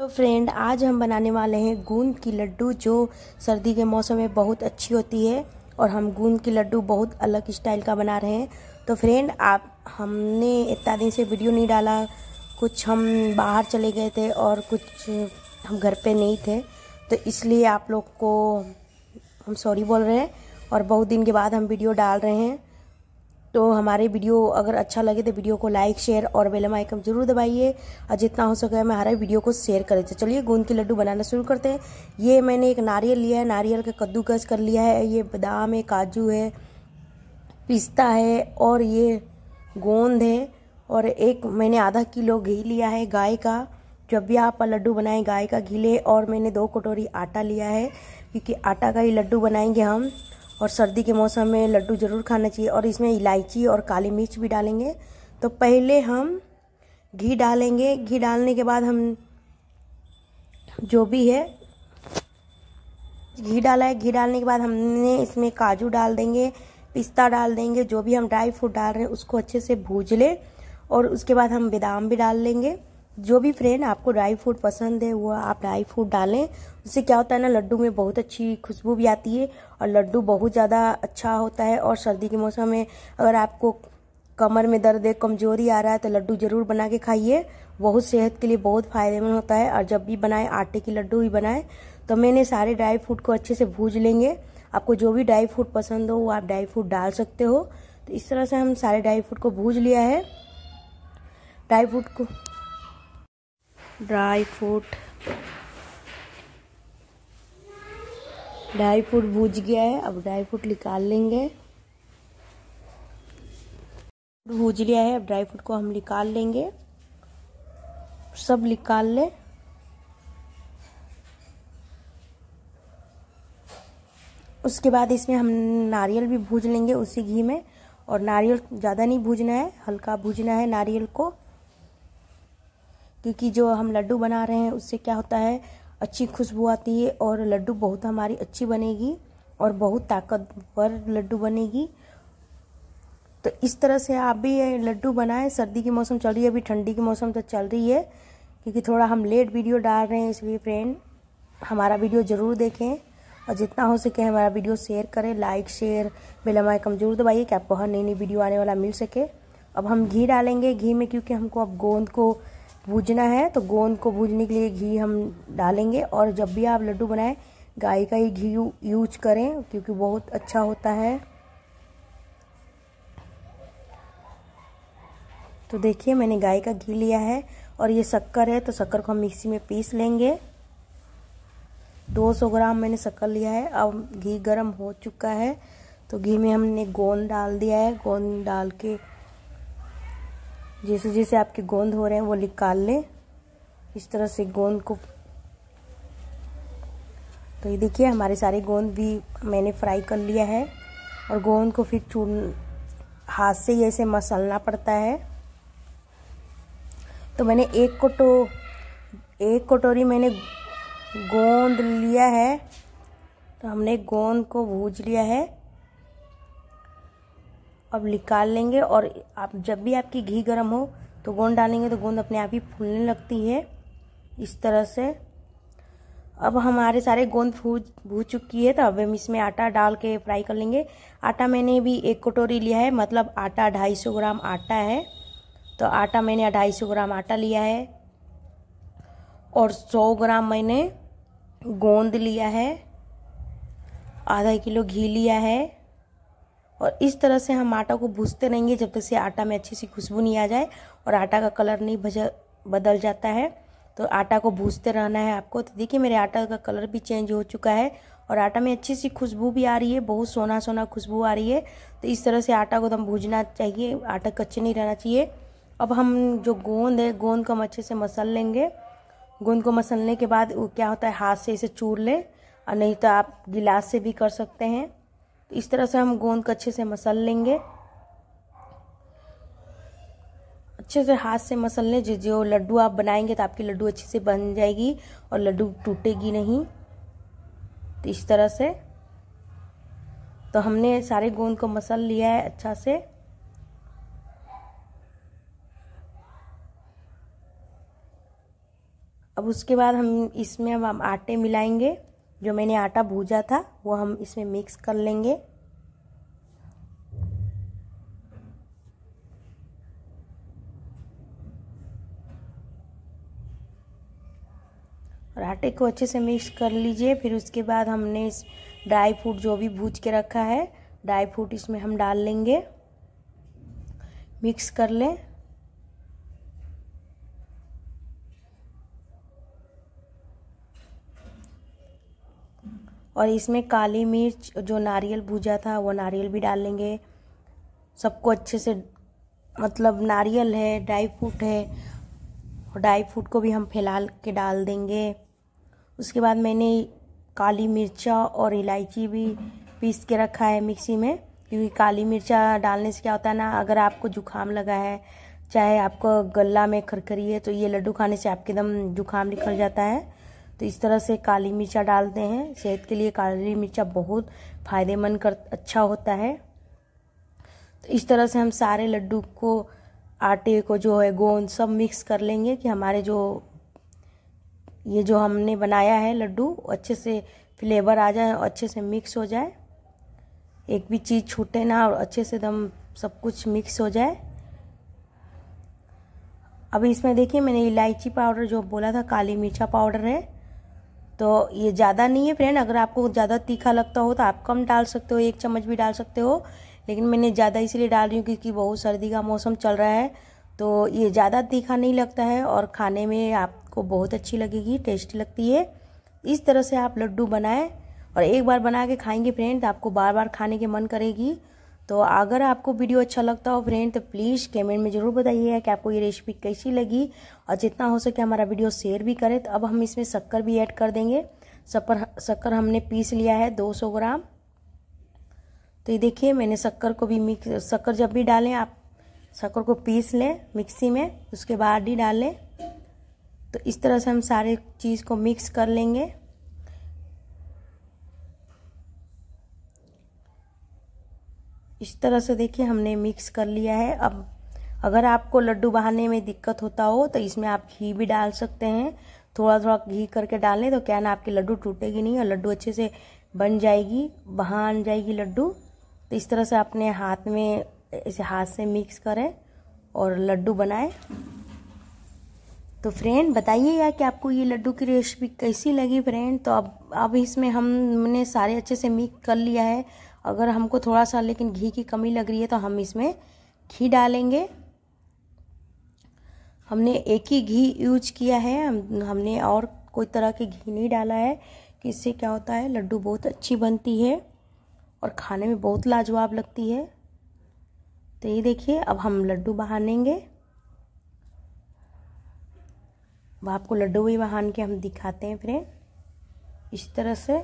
तो फ्रेंड आज हम बनाने वाले हैं गूंद की लड्डू जो सर्दी के मौसम में बहुत अच्छी होती है और हम गूंद की लड्डू बहुत अलग स्टाइल का बना रहे हैं तो फ्रेंड आप हमने इतना दिन से वीडियो नहीं डाला कुछ हम बाहर चले गए थे और कुछ हम घर पे नहीं थे तो इसलिए आप लोग को हम सॉरी बोल रहे हैं और बहुत दिन के बाद हम वीडियो डाल रहे हैं तो हमारे वीडियो अगर अच्छा लगे तो वीडियो को लाइक शेयर और बेलम आइकन जरूर दबाइए और जितना हो सके हमारे वीडियो को शेयर करें तो चलिए गोंद के लड्डू बनाना शुरू करते हैं ये मैंने एक नारियल लिया है नारियल का कद्दूकस कर लिया है ये बादाम है काजू है पिस्ता है और ये गोंद है और एक मैंने आधा किलो घी लिया है गाय का जब भी आप लड्डू बनाएं गाय का घी ले और मैंने दो कटोरी आटा लिया है क्योंकि आटा का ही लड्डू बनाएंगे हम और सर्दी के मौसम में लड्डू ज़रूर खाना चाहिए और इसमें इलायची और काली मिर्च भी डालेंगे तो पहले हम घी डालेंगे घी डालने के बाद हम जो भी है घी डाला है घी डालने के बाद हमने इसमें काजू डाल देंगे पिस्ता डाल देंगे जो भी हम ड्राई फ्रूट डाल रहे हैं उसको अच्छे से भूज लें और उसके बाद हम बादाम भी डाल लेंगे जो भी फ्रेंड आपको ड्राई फ्रूट पसंद है वो आप ड्राई फ्रूट डालें उससे क्या होता है ना लड्डू में बहुत अच्छी खुशबू भी आती है और लड्डू बहुत ज़्यादा अच्छा होता है और सर्दी के मौसम में अगर आपको कमर में दर्द है कमजोरी आ रहा है तो लड्डू ज़रूर बना के खाइए बहुत सेहत के लिए बहुत फ़ायदेमंद होता है और जब भी बनाए आटे की लड्डू भी बनाए तो मैंने सारे ड्राई फ्रूट को अच्छे से भूज लेंगे आपको जो भी ड्राई फ्रूट पसंद हो वो आप ड्राई फ्रूट डाल सकते हो तो इस तरह से हम सारे ड्राई फ्रूट को भूज लिया है ड्राई फ्रूट को ड्राई फ्रूट ड्राई फ्रूट भूज गया है अब ड्राई फ्रूट निकाल लेंगे भूज लिया है अब ड्राई फ्रूट को हम निकाल लेंगे सब निकाल ले उसके बाद इसमें हम नारियल भी भूज लेंगे उसी घी में और नारियल ज़्यादा नहीं भूजना है हल्का भूजना है नारियल को क्योंकि जो हम लड्डू बना रहे हैं उससे क्या होता है अच्छी खुशबू आती है और लड्डू बहुत हमारी अच्छी बनेगी और बहुत ताकतवर लड्डू बनेगी तो इस तरह से आप भी लड्डू बनाएं सर्दी की मौसम चल रही है अभी ठंडी के मौसम तो चल रही है क्योंकि थोड़ा हम लेट वीडियो डाल रहे हैं इसलिए फ्रेंड हमारा वीडियो ज़रूर देखें और जितना हो सके हमारा वीडियो शेयर करें लाइक शेयर बेलमाए कमज़ोर जरूर दबाइए कि आपको हर नई नई वीडियो आने वाला मिल सके अब हम घी डालेंगे घी में क्योंकि हमको अब गोंद को भूजना है तो गोंद को भूजने के लिए घी हम डालेंगे और जब भी आप लड्डू बनाएं गाय का ही घी यूज करें क्योंकि बहुत अच्छा होता है तो देखिए मैंने गाय का घी लिया है और ये शक्कर है तो शक्कर को हम मिक्सी में पीस लेंगे 200 ग्राम मैंने शक्कर लिया है अब घी गर्म हो चुका है तो घी में हमने गोंद डाल दिया है गोंद डाल के जैसे जैसे आपके गोंद हो रहे हैं वो निकाल लें इस तरह से गोंद को तो ये देखिए हमारे सारे गोंद भी मैंने फ्राई कर लिया है और गोंद को फिर चून हाथ से ही ऐसे मसलना पड़ता है तो मैंने एक कटो एक कटोरी मैंने गोंद लिया है तो हमने गोंद को भूज लिया है अब निकाल लेंगे और आप जब भी आपकी घी गर्म हो तो गोंद डालेंगे तो गोंद अपने आप ही फूलने लगती है इस तरह से अब हमारे सारे गोंद भूज भू चुकी है तो अब हम इसमें आटा डाल के फ्राई कर लेंगे आटा मैंने भी एक कटोरी लिया है मतलब आटा ढाई सौ ग्राम आटा है तो आटा मैंने ढाई सौ ग्राम आटा लिया है और सौ ग्राम मैंने गोंद लिया है आधा किलो घी लिया है और इस तरह से हम आटा को भूजते रहेंगे जब तक से आटा में अच्छी सी खुशबू नहीं आ जाए और आटा का कलर नहीं भज बदल जाता है तो आटा को भूजते रहना है आपको तो देखिए मेरे आटा का कलर भी चेंज हो चुका है और आटा में अच्छी सी खुशबू भी आ रही है बहुत सोना सोना खुशबू आ रही है तो इस तरह से आटा को एकदम तो भूजना चाहिए आटा कच्चे नहीं रहना चाहिए अब हम जो गोंद है गोंद को हम अच्छे से मसल लेंगे गोंद को मसलने के बाद क्या होता है हाथ से इसे चूर लें और नहीं तो आप गिलास से भी कर सकते हैं तो इस तरह से हम गोंद को अच्छे से मसल लेंगे अच्छे से हाथ से मसल लें जो जो लड्डू आप बनाएंगे तो आपकी लड्डू अच्छे से बन जाएगी और लड्डू टूटेगी नहीं तो इस तरह से तो हमने सारे गोंद को मसल लिया है अच्छा से अब उसके बाद हम इसमें अब हम आटे मिलाएंगे जो मैंने आटा भूजा था वो हम इसमें मिक्स कर लेंगे और आटे को अच्छे से मिक्स कर लीजिए फिर उसके बाद हमने इस ड्राई फ्रूट जो भी भूज के रखा है ड्राई फ्रूट इसमें हम डाल लेंगे मिक्स कर लें और इसमें काली मिर्च जो नारियल भूजा था वो नारियल भी डाल लेंगे सबको अच्छे से मतलब नारियल है ड्राई फ्रूट है और ड्राई फ्रूट को भी हम फैला के डाल देंगे उसके बाद मैंने काली मिर्चा और इलायची भी पीस के रखा है मिक्सी में क्योंकि काली मिर्चा डालने से क्या होता है ना अगर आपको जुकाम लगा है चाहे आपको गला में खरखरी है तो ये लड्डू खाने से आपके दम जुकाम निकल जाता है तो इस तरह से काली मिर्चा डालते हैं सेहत के लिए काली मिर्चा बहुत फ़ायदेमंद कर अच्छा होता है तो इस तरह से हम सारे लड्डू को आटे को जो है गोंद सब मिक्स कर लेंगे कि हमारे जो ये जो हमने बनाया है लड्डू अच्छे से फ्लेवर आ जाए और अच्छे से मिक्स हो जाए एक भी चीज़ छूटे ना और अच्छे से एकदम सब कुछ मिक्स हो जाए अभी इसमें देखिए मैंने इलायची पाउडर जो बोला था काली मिर्चा पाउडर है तो ये ज़्यादा नहीं है फ्रेंड अगर आपको ज़्यादा तीखा लगता हो तो आप कम डाल सकते हो एक चम्मच भी डाल सकते हो लेकिन मैंने ज़्यादा इसीलिए डाल रही हूँ क्योंकि बहुत सर्दी का मौसम चल रहा है तो ये ज़्यादा तीखा नहीं लगता है और खाने में आपको बहुत अच्छी लगेगी टेस्टी लगती है इस तरह से आप लड्डू बनाएं और एक बार बना के खाएंगे फ्रेंड तो आपको बार बार खाने के मन करेगी तो अगर आपको वीडियो अच्छा लगता हो फ्रेंड तो प्लीज़ कमेंट में ज़रूर बताइएगा कि आपको ये रेसिपी कैसी लगी और जितना हो सके हमारा वीडियो शेयर भी करें तो अब हम इसमें शक्कर भी ऐड कर देंगे शक्कर शक्कर हमने पीस लिया है 200 ग्राम तो ये देखिए मैंने शक्कर को भी मिक्स शक्कर जब भी डालें आप शक्कर को पीस लें मिक्सी में उसके बाद ही डालें तो इस तरह से हम सारे चीज़ को मिक्स कर लेंगे इस तरह से देखिए हमने मिक्स कर लिया है अब अगर आपको लड्डू बहाने में दिक्कत होता हो तो इसमें आप घी भी डाल सकते हैं थोड़ा थोड़ा घी करके डाल लें तो क्या ना आपके लड्डू टूटेगी नहीं और लड्डू अच्छे से बन जाएगी बहान जाएगी लड्डू तो इस तरह से अपने हाथ में इसे हाथ से मिक्स करें और लड्डू बनाएं तो फ्रेंड बताइए या कि आपको ये लड्डू की रेसिपी कैसी लगी फ्रेंड तो अब अब इसमें हमने सारे अच्छे से मिक्स कर लिया है अगर हमको थोड़ा सा लेकिन घी की कमी लग रही है तो हम इसमें घी डालेंगे हमने एक ही घी यूज किया है हम हमने और कोई तरह के घी नहीं डाला है कि इससे क्या होता है लड्डू बहुत अच्छी बनती है और खाने में बहुत लाजवाब लगती है तो ये देखिए अब हम लड्डू बहानेंगे अब आपको लड्डू भी बहान के हम दिखाते हैं फिर इस तरह से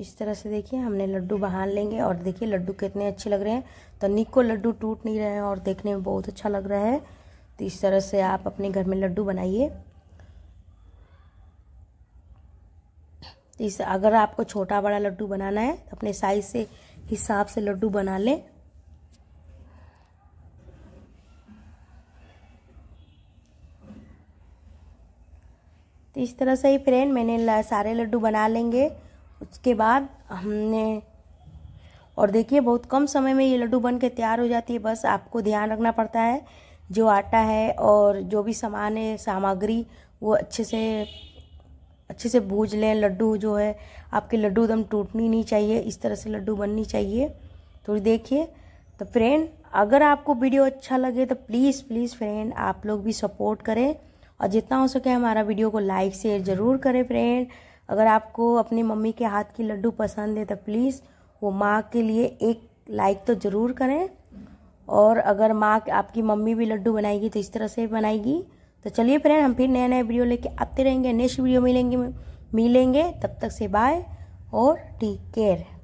इस तरह से देखिए हमने लड्डू बहान लेंगे और देखिए लड्डू कितने अच्छे लग रहे हैं तो निको लड्डू टूट नहीं रहे हैं और देखने में बहुत अच्छा लग रहा है तो इस तरह से आप अपने घर में लड्डू बनाइए तो इस अगर आपको छोटा बड़ा लड्डू बनाना है तो अपने साइज से हिसाब से लड्डू बना लें तो इस तरह से ही फ्रेंड मैंने सारे लड्डू बना लेंगे उसके बाद हमने और देखिए बहुत कम समय में ये लड्डू बन के तैयार हो जाती है बस आपको ध्यान रखना पड़ता है जो आटा है और जो भी सामान है सामग्री वो अच्छे से अच्छे से भूज लें लड्डू जो है आपके लड्डू एकदम टूटनी नहीं चाहिए इस तरह से लड्डू बननी चाहिए तो देखिए तो फ्रेंड अगर आपको वीडियो अच्छा लगे तो प्लीज़ प्लीज़ फ्रेंड आप लोग भी सपोर्ट करें और जितना हो सके हमारा वीडियो को लाइक शेयर ज़रूर करें फ्रेंड अगर आपको अपनी मम्मी के हाथ की लड्डू पसंद है तो प्लीज़ वो माँ के लिए एक लाइक तो ज़रूर करें और अगर माँ आपकी मम्मी भी लड्डू बनाएगी तो इस तरह से बनाएगी तो चलिए फ्रेंड हम फिर नए नए वीडियो लेके आते रहेंगे नेक्स्ट वीडियो मिलेंगे मिलेंगे तब तक से बाय और टेक केयर